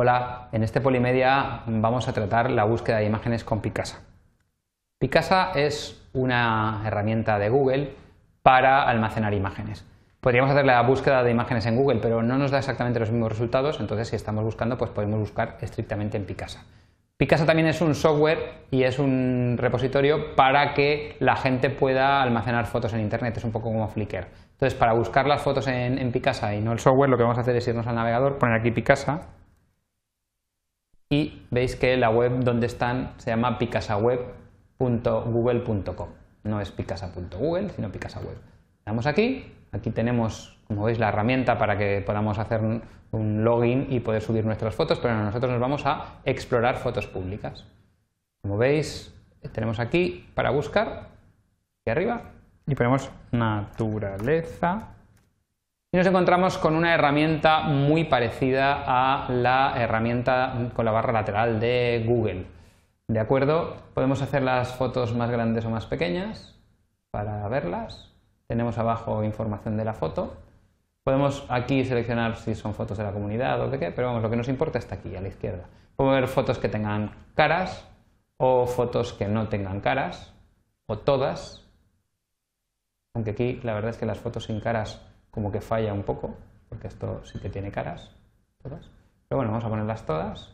Hola, en este Polimedia vamos a tratar la búsqueda de imágenes con Picasa. Picasa es una herramienta de Google para almacenar imágenes. Podríamos hacer la búsqueda de imágenes en Google, pero no nos da exactamente los mismos resultados, entonces si estamos buscando, pues podemos buscar estrictamente en Picasa. Picasa también es un software y es un repositorio para que la gente pueda almacenar fotos en Internet, es un poco como Flickr. Entonces, para buscar las fotos en, Picasa y no el software, lo que vamos a hacer es irnos al navegador, poner aquí Picasa y veis que la web donde están se llama picasaweb.google.com. No es picasa.google, sino picasaweb. Damos aquí, aquí tenemos, como veis, la herramienta para que podamos hacer un login y poder subir nuestras fotos, pero nosotros nos vamos a explorar fotos públicas. Como veis, tenemos aquí para buscar, aquí arriba, y ponemos naturaleza y nos encontramos con una herramienta muy parecida a la herramienta con la barra lateral de Google. ¿De acuerdo? Podemos hacer las fotos más grandes o más pequeñas para verlas. Tenemos abajo información de la foto. Podemos aquí seleccionar si son fotos de la comunidad o de qué, pero vamos, lo que nos importa está aquí, a la izquierda. Podemos ver fotos que tengan caras o fotos que no tengan caras o todas. Aunque aquí la verdad es que las fotos sin caras como que falla un poco, porque esto sí que tiene caras, Pero bueno, vamos a ponerlas todas.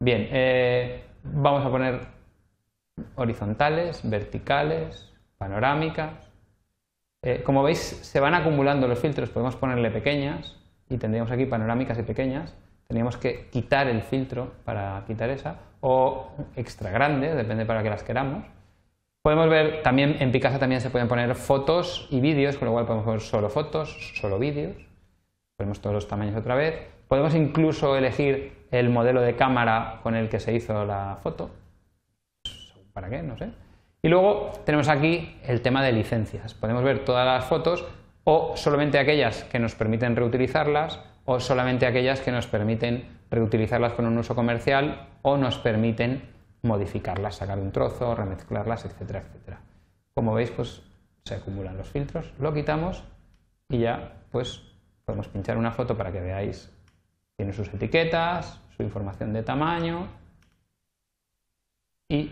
Bien, eh, vamos a poner horizontales, verticales, panorámicas. Eh, como veis, se van acumulando los filtros, podemos ponerle pequeñas y tendríamos aquí panorámicas y pequeñas. Teníamos que quitar el filtro para quitar esa o extra grande, depende para que las queramos. Podemos ver también en Picasa también se pueden poner fotos y vídeos, con lo cual podemos poner solo fotos, solo vídeos. Ponemos todos los tamaños otra vez. Podemos incluso elegir el modelo de cámara con el que se hizo la foto. ¿Para qué? No sé. Y luego tenemos aquí el tema de licencias. Podemos ver todas las fotos o solamente aquellas que nos permiten reutilizarlas o solamente aquellas que nos permiten reutilizarlas con un uso comercial o nos permiten modificarlas, sacar un trozo, remezclarlas, etcétera, etcétera. Como veis, pues se acumulan los filtros, lo quitamos y ya pues podemos pinchar una foto para que veáis. Tiene sus etiquetas, su información de tamaño y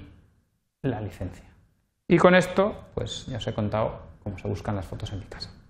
la licencia. Y con esto, pues ya os he contado cómo se buscan las fotos en mi casa.